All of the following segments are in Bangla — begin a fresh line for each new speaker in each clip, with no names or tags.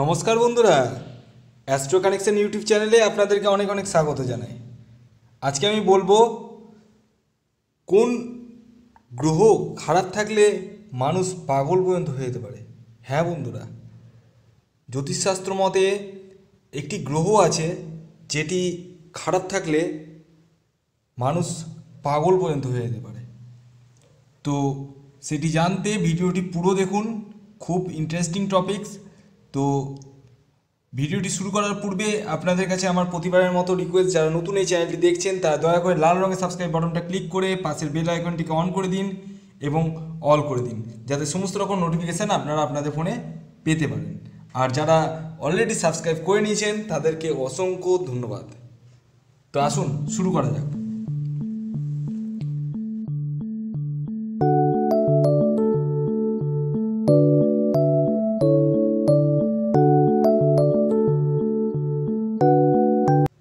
নমস্কার বন্ধুরা অ্যাস্ট্রো কানেকশন ইউটিউব চ্যানেলে আপনাদেরকে অনেক অনেক স্বাগত জানাই আজকে আমি বলবো কোন গ্রহ খারাপ থাকলে মানুষ পাগল পর্যন্ত হয়ে যেতে পারে হ্যাঁ বন্ধুরা জ্যোতিষশাস্ত্র মতে একটি গ্রহ আছে যেটি খারাপ থাকলে মানুষ পাগল পর্যন্ত হয়ে যেতে পারে তো সেটি জানতে ভিডিওটি পুরো দেখুন খুব ইন্টারেস্টিং টপিকস তো ভিডিওটি শুরু করার পূর্বে আপনাদের কাছে আমার প্রতিবারের মতো রিকোয়েস্ট যারা নতুন এই চ্যানেলটি দেখছেন তারা দয়া করে লাল রঙের সাবস্ক্রাইব বাটনটা ক্লিক করে পাশের বেল আইকনটিকে অন করে দিন এবং অল করে দিন যাতে সমস্ত রকম নোটিফিকেশান আপনারা আপনাদের ফোনে পেতে পারেন আর যারা অলরেডি সাবস্ক্রাইব করে নিয়েছেন তাদেরকে অসংখ্য ধন্যবাদ তো আসুন শুরু করা যাক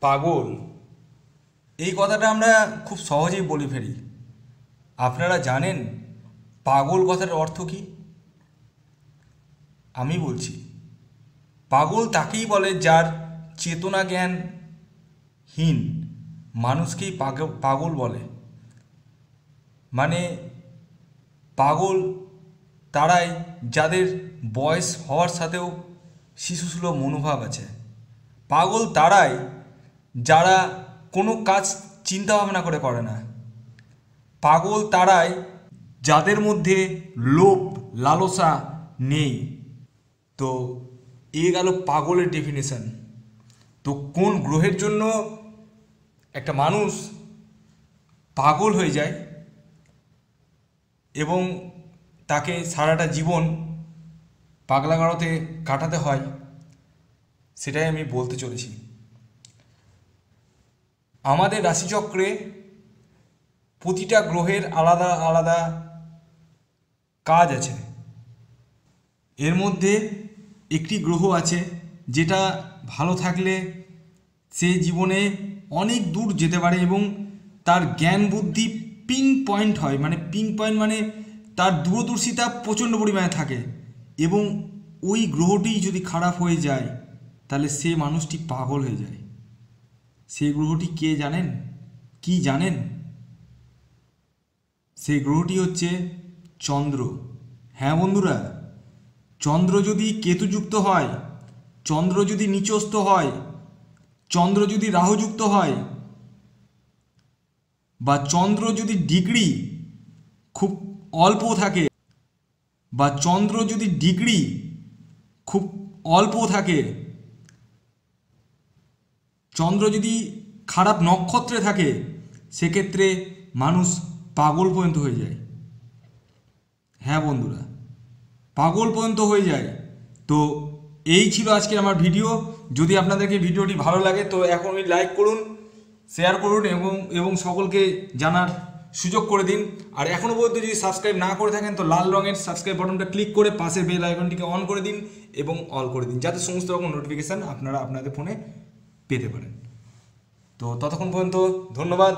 পাগল এই কথাটা আমরা খুব সহজেই বলে ফেলি আপনারা জানেন পাগল কথার অর্থ কী আমি বলছি পাগল তাকেই বলে যার চেতনা জ্ঞানহীন মানুষকেই পাগল বলে মানে পাগল তারাই যাদের বয়স হওয়ার সাথেও শিশুসুলভ মনোভাব আছে পাগল তারাই যারা কোনো কাজ চিন্তা ভাবনা করে করে না পাগল তারাই যাদের মধ্যে লোভ লালসা নেই তো এ গেল পাগলের ডেফিনেশন তো কোন গ্রহের জন্য একটা মানুষ পাগল হয়ে যায় এবং তাকে সারাটা জীবন পাগলাগাড়তে কাটাতে হয় সেটাই আমি বলতে চলেছি আমাদের রাশিচক্রে প্রতিটা গ্রহের আলাদা আলাদা কাজ আছে এর মধ্যে একটি গ্রহ আছে যেটা ভালো থাকলে সে জীবনে অনেক দূর যেতে পারে এবং তার জ্ঞান বুদ্ধি পিং পয়েন্ট হয় মানে পিং পয়েন্ট মানে তার দূরদর্শিতা প্রচণ্ড পরিমাণে থাকে এবং ওই গ্রহটি যদি খারাপ হয়ে যায় তাহলে সে মানুষটি পাগল হয়ে যায় সেই গ্রহটি কে জানেন কি জানেন সেই গ্রহটি হচ্ছে চন্দ্র হ্যাঁ বন্ধুরা চন্দ্র যদি কেতুযুক্ত হয় চন্দ্র যদি নিচস্ত হয় চন্দ্র যদি রাহুযুক্ত হয় বা চন্দ্র যদি ডিগ্রি খুব অল্প থাকে বা চন্দ্র যদি ডিগ্রি খুব অল্প থাকে চন্দ্র যদি খারাপ নক্ষত্রে থাকে সেক্ষেত্রে মানুষ পাগল পর্যন্ত হয়ে যায় হ্যাঁ বন্ধুরা পাগল পর্যন্ত হয়ে যায় তো এই ছিল আজকের আমার ভিডিও যদি আপনাদেরকে ভিডিওটি ভালো লাগে তো এখনই লাইক করুন শেয়ার করুন এবং এবং সকলকে জানার সুযোগ করে দিন আর এখনও পর্যন্ত যদি সাবস্ক্রাইব না করে থাকেন তো লাল রঙের সাবস্ক্রাইব বাটনটা ক্লিক করে পাশের বেল আইকনটিকে অন করে দিন এবং অল করে দিন যাতে সমস্ত রকম নোটিফিকেশান আপনারা আপনাদের ফোনে পেতে পারেন তো ততক্ষণ পর্যন্ত ধন্যবাদ